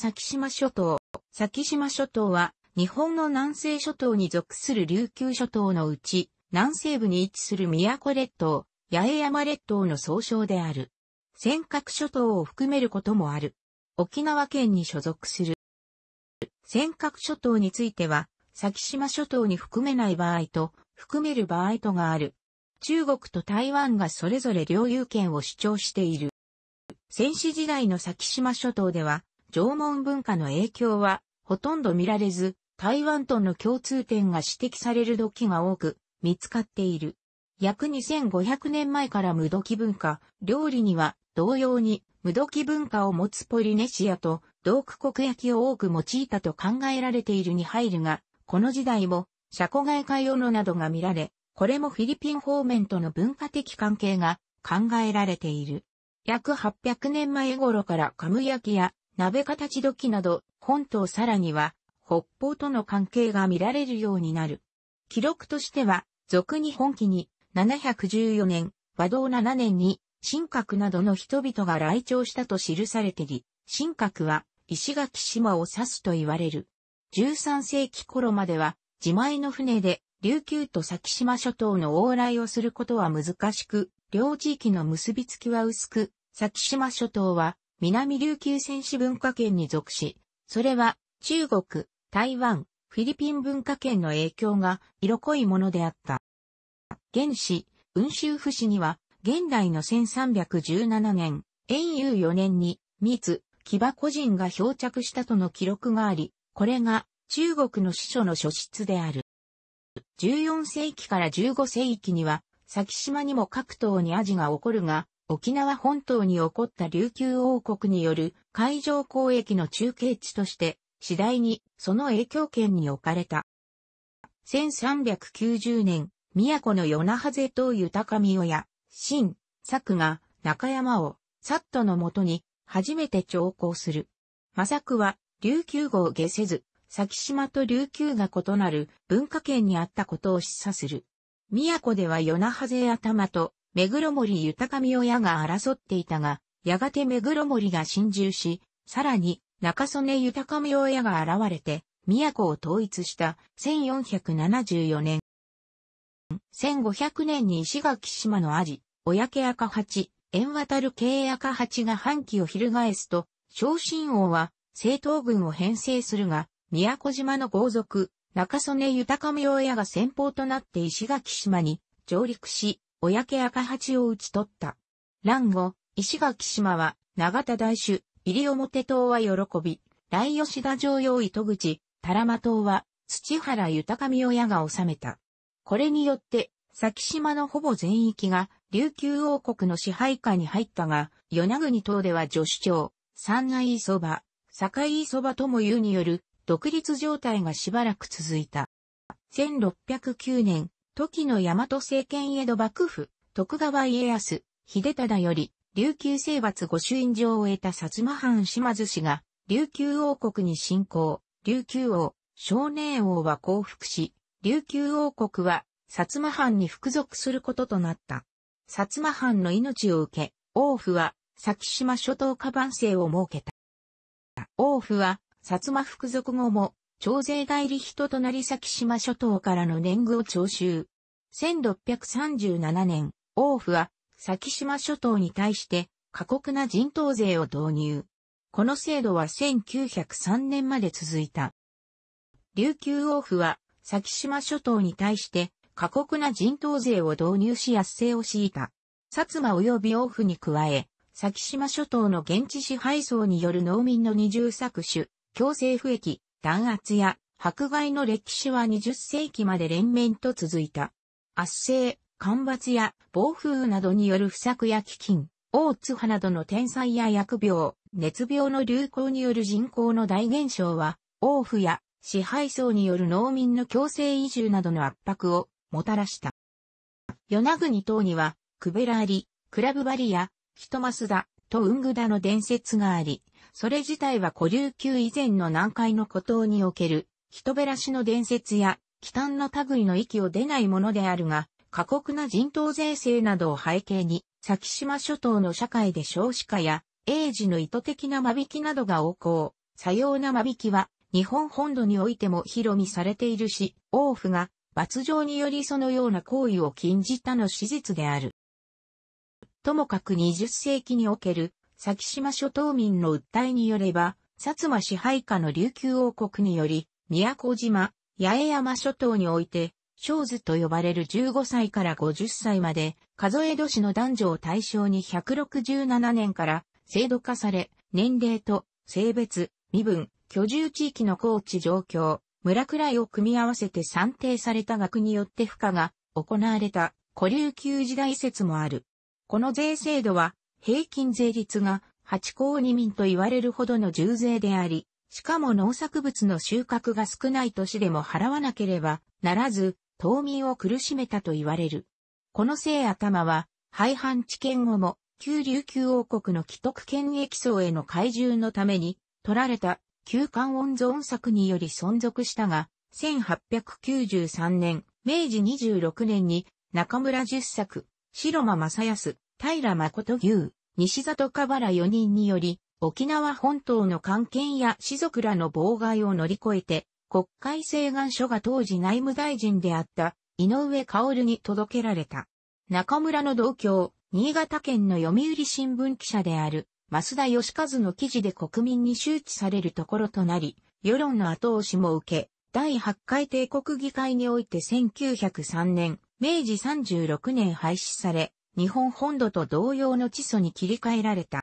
先島諸島。先島諸島は、日本の南西諸島に属する琉球諸島のうち、南西部に位置する宮古列島、八重山列島の総称である。尖閣諸島を含めることもある。沖縄県に所属する。尖閣諸島については、先島諸島に含めない場合と、含める場合とがある。中国と台湾がそれぞれ領有権を主張している。戦死時代の先島諸島では、縄文文化の影響はほとんど見られず、台湾との共通点が指摘される土器が多く見つかっている。約2500年前から無土器文化、料理には同様に無土器文化を持つポリネシアと同区国焼きを多く用いたと考えられているに入るが、この時代も車庫外ヨのなどが見られ、これもフィリピン方面との文化的関係が考えられている。約800年前頃からカム焼きや鍋形土器など、本島さらには、北方との関係が見られるようになる。記録としては、俗に本気に、714年、和道7年に、神格などの人々が来庁したと記されてり、神格は石垣島を指すと言われる。13世紀頃までは自前の船で琉球と先島諸島の往来をすることは難しく、両地域の結びつきは薄く、先島諸島は南琉球戦士文化圏に属し、それは中国、台湾、フィリピン文化圏の影響が色濃いものであった。原始、雲州府市には、現代の1317年、遠遊4年に、密、騎馬個人が漂着したとの記録があり、これが中国の司書の書室である。14世紀から15世紀には、先島にも各島にアジが起こるが、沖縄本島に起こった琉球王国による海上交易の中継地として、次第にその影響圏に置かれた。1390年、都の与那覇勢と豊み親、新、作が中山を、サットのもとに、初めて調校する。政久は、琉球語を下せず、先島と琉球が異なる文化圏にあったことを示唆する。都では与那覇勢頭と目黒森豊上親が争っていたが、やがて目黒森が侵入し、さらに中曽根豊上親が現れて、都を統一した1474年。1500年に石垣島のアジ、親家赤八、縁渡る慶赤八が反旗を翻すと、昇進王は政党軍を編成するが、宮古島の豪族、中曽根豊上親が先方となって石垣島に上陸し、小焼赤八を討ち取った。乱後、石垣島は、長田大主、入表島は喜び、来吉田城用糸口、多良間島は、土原豊上親が治めた。これによって、先島のほぼ全域が、琉球王国の支配下に入ったが、与那国島では助手長、三内蕎麦、境蕎麦とも言うによる、独立状態がしばらく続いた。1609年、時の大和政権江戸幕府、徳川家康、秀忠より、琉球征伐御朱印状を得た薩摩藩島津氏が、琉球王国に侵攻、琉球王、少年王は降伏し、琉球王国は、薩摩藩に服属することとなった。薩摩藩の命を受け、王府は、先島諸島下番制を設けた。王府は、薩摩服属後も、徴税代理人となり先島諸島からの年貢を徴収。1637年、王府は先島諸島に対して過酷な人頭税を導入。この制度は1903年まで続いた。琉球王府は先島諸島に対して過酷な人頭税を導入し圧政を敷いた。薩摩及び王府に加え、先島諸島の現地支配層による農民の二重搾取、強制不益、弾圧や迫害の歴史は20世紀まで連綿と続いた。圧政、干ばつや暴風雨などによる不作や飢饉、大津波などの天災や疫病、熱病の流行による人口の大減少は、王府や支配層による農民の強制移住などの圧迫をもたらした。与那国等には、クベラーリ、クラブバリや、ヒトマスダ、トウングダの伝説があり、それ自体は古琉球以前の南海の孤島における、人べらしの伝説や、忌憚の類の息を出ないものであるが、過酷な人頭税制などを背景に、先島諸島の社会で少子化や、英治の意図的な間引きなどが横行、さような間引きは、日本本土においても広見されているし、王府が、罰状によりそのような行為を禁じたの史実である。ともかく20世紀における先島諸島民の訴えによれば、薩摩支配下の琉球王国により、宮古島、八重山諸島において、小図と呼ばれる15歳から50歳まで、数え年の男女を対象に167年から制度化され、年齢と性別、身分、居住地域の高地状況、村くらいを組み合わせて算定された額によって負荷が行われた古琉球時代説もある。この税制度は平均税率が八項二民と言われるほどの重税であり、しかも農作物の収穫が少ない年でも払わなければならず、島民を苦しめたと言われる。この聖頭は、廃藩置県後も、旧琉球王国の既得権益層への改柔のために、取られた旧官温存策により存続したが、1893年、明治26年に中村十作、白間正康、平誠牛、西里河原4人により、沖縄本島の関係や士族らの妨害を乗り越えて、国会請願書が当時内務大臣であった井上薫に届けられた。中村の同郷、新潟県の読売新聞記者である、増田義和の記事で国民に周知されるところとなり、世論の後押しも受け、第8回帝国議会において1903年、明治36年廃止され、日本本土と同様の地祖に切り替えられた。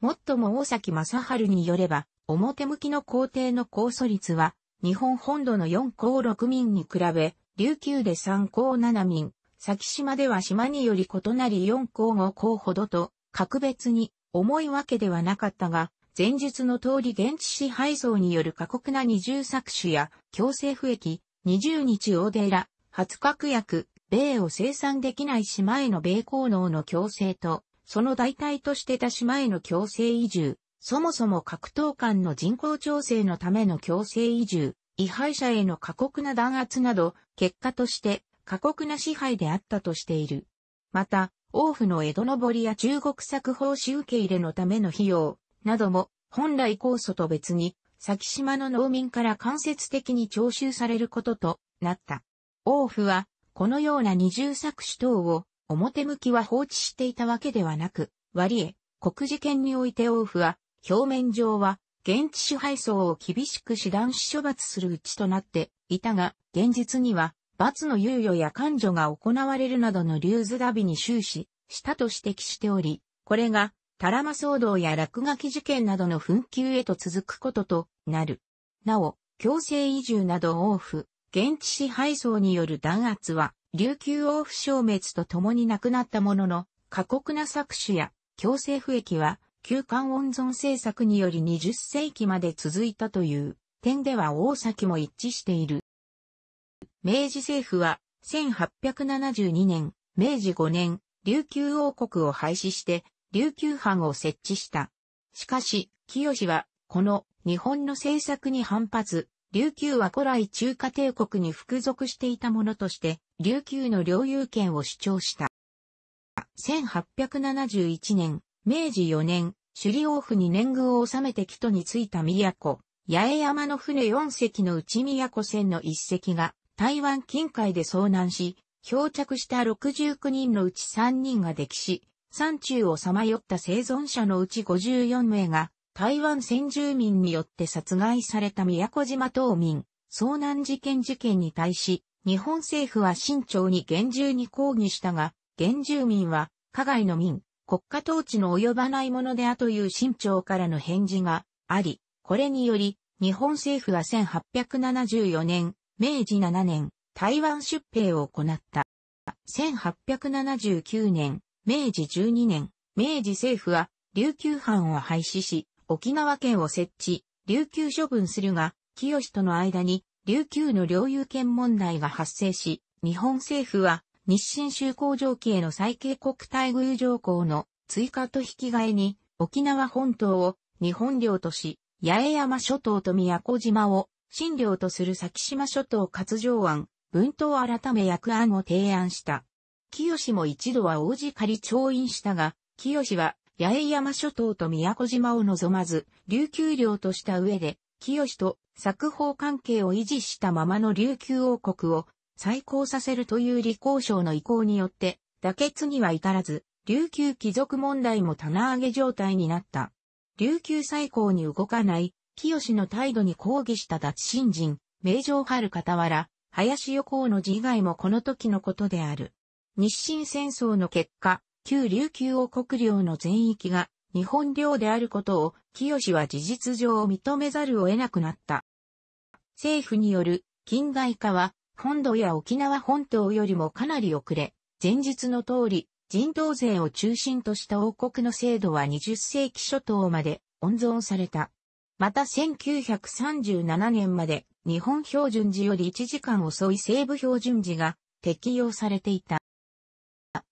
もっとも大崎正春によれば、表向きの皇帝の高祖率は、日本本土の4公6民に比べ、琉球で3公7民、先島では島により異なり4公5公ほどと、格別に重いわけではなかったが、前述の通り現地支配層による過酷な二重搾取や強制不役、二重日大寺、初確約、米を生産できない島への米効能の強制と、その代替として他島への強制移住、そもそも格闘官の人口調整のための強制移住、位牌者への過酷な弾圧など、結果として過酷な支配であったとしている。また、王府の江戸登りや中国作法仕受け入れのための費用なども、本来酵素と別に、先島の農民から間接的に徴収されることとなった。王府は、このような二重作取等を表向きは放置していたわけではなく、割合、国事権において王府は、表面上は、現地支配層を厳しく師団し処罰するうちとなっていたが、現実には、罰の猶予や勘助が行われるなどの流図旅に終始したと指摘しており、これが、タラマ騒動や落書き事件などの紛糾へと続くこととなる。なお、強制移住など王府、現地支配層による弾圧は、琉球王府消滅と共に亡くなったものの、過酷な搾取や強制不役は、旧館温存政策により20世紀まで続いたという点では大崎も一致している。明治政府は、1872年、明治5年、琉球王国を廃止して、琉球藩を設置した。しかし、清は、この日本の政策に反発、琉球は古来中華帝国に服属していたものとして、琉球の領有権を主張した。1871年、明治4年、首里王府に年貢を納めて木戸に着いた都、八重山の船4隻のうち都船の1隻が台湾近海で遭難し、漂着した69人のうち3人が溺死、山中をさまよった生存者のうち54名が台湾先住民によって殺害された宮古島島民、遭難事件事件に対し、日本政府は慎重に厳重に抗議したが、原住民は、加害の民、国家統治の及ばないものであという新潮からの返事があり、これにより、日本政府は1874年、明治7年、台湾出兵を行った。1879年、明治12年、明治政府は琉球藩を廃止し、沖縄県を設置、琉球処分するが、清との間に琉球の領有権問題が発生し、日本政府は日清修好条件への最恵国待遇条項の追加と引き換えに沖縄本島を日本領とし、八重山諸島と宮古島を新領とする先島諸島割譲案、文島改め役案を提案した。清も一度は王子仮調印したが、清は八重山諸島と宮古島を望まず、琉球領とした上で、清と作法関係を維持したままの琉球王国を再興させるという李光省の意向によって、妥結には至らず、琉球貴族問題も棚上げ状態になった。琉球再興に動かない、清の態度に抗議した脱新人、名城春傍ら、林横の自以外もこの時のことである。日清戦争の結果、旧琉球王国領の全域が日本領であることを清は事実上認めざるを得なくなった。政府による近代化は本土や沖縄本島よりもかなり遅れ、前日の通り人道税を中心とした王国の制度は20世紀初頭まで温存された。また1937年まで日本標準時より1時間遅い西部標準時が適用されていた。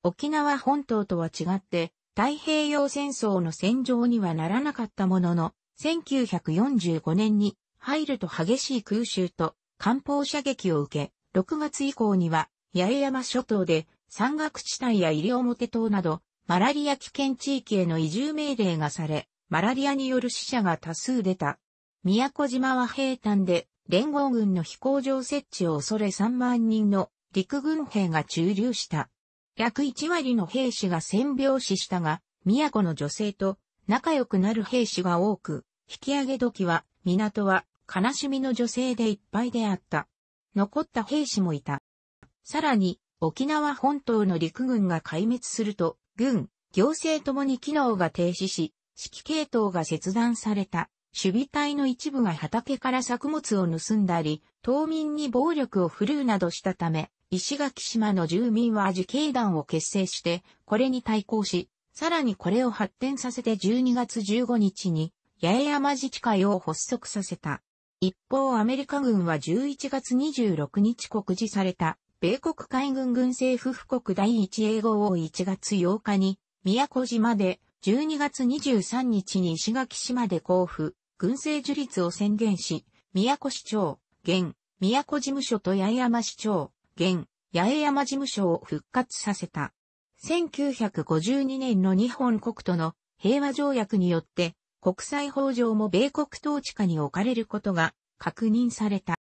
沖縄本島とは違って太平洋戦争の戦場にはならなかったものの、1945年に入ると激しい空襲と艦砲射撃を受け、6月以降には八重山諸島で山岳地帯や西表島など、マラリア危険地域への移住命令がされ、マラリアによる死者が多数出た。宮古島は平坦で、連合軍の飛行場設置を恐れ3万人の陸軍兵が駐留した。約1割の兵士が戦病死したが、都の女性と仲良くなる兵士が多く、引き上げ時は、港は悲しみの女性でいっぱいであった。残った兵士もいた。さらに、沖縄本島の陸軍が壊滅すると、軍、行政ともに機能が停止し、指揮系統が切断された。守備隊の一部が畑から作物を盗んだり、島民に暴力を振るうなどしたため、石垣島の住民は自警団を結成して、これに対抗し、さらにこれを発展させて12月15日に、八重山自治会を発足させた。一方アメリカ軍は11月26日告示された、米国海軍軍政府布告第1英語を1月8日に、宮古島で、12月23日に石垣島で交付、軍政樹立を宣言し、宮古市長、現、宮古事務所と八重山市長、現、八重山事務所を復活させた。1952年の日本国との平和条約によって、国際法上も米国統治下に置かれることが確認された。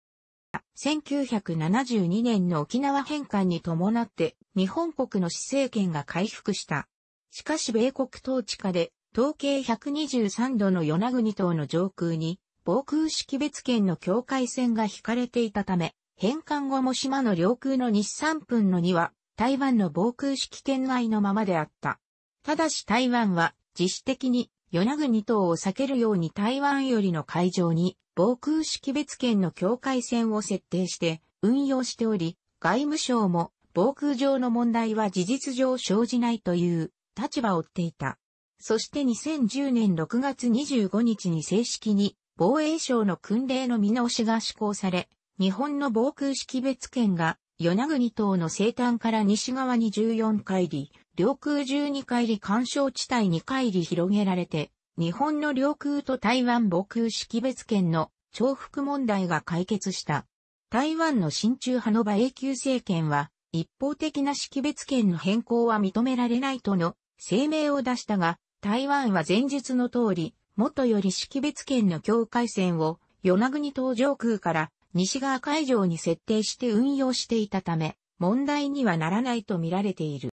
1972年の沖縄返還に伴って日本国の施政権が回復した。しかし米国統治下で統計123度の与那国島の上空に防空識別圏の境界線が引かれていたため、返還後も島の領空の西3分の2は台湾の防空式圏内のままであった。ただし台湾は自主的に与那国島を避けるように台湾よりの海上に防空識別圏の境界線を設定して運用しており、外務省も防空上の問題は事実上生じないという立場を追っていた。そして2010年6月25日に正式に防衛省の訓令の見直しが施行され、日本の防空識別圏が、与那国島の西端から西側に14海里、領空12海里干渉地帯2海里広げられて、日本の領空と台湾防空識別圏の重複問題が解決した。台湾の親中派の馬英九政権は、一方的な識別圏の変更は認められないとの声明を出したが、台湾は前述の通り、元より識別圏の境界線を与那国島上空から西側会場に設定して運用していたため、問題にはならないとみられている。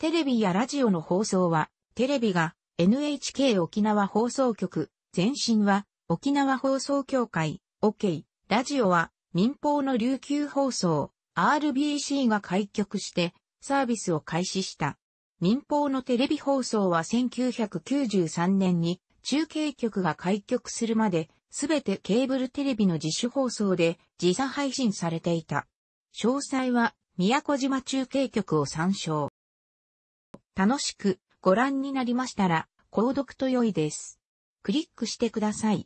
テレビやラジオの放送は、テレビが NHK 沖縄放送局、前身は沖縄放送協会、OK、ラジオは民放の琉球放送、RBC が開局してサービスを開始した。民放のテレビ放送は1993年に中継局が開局するまですべてケーブルテレビの自主放送で時差配信されていた。詳細は宮古島中継局を参照。楽しくご覧になりましたら、購読と良いです。クリックしてください。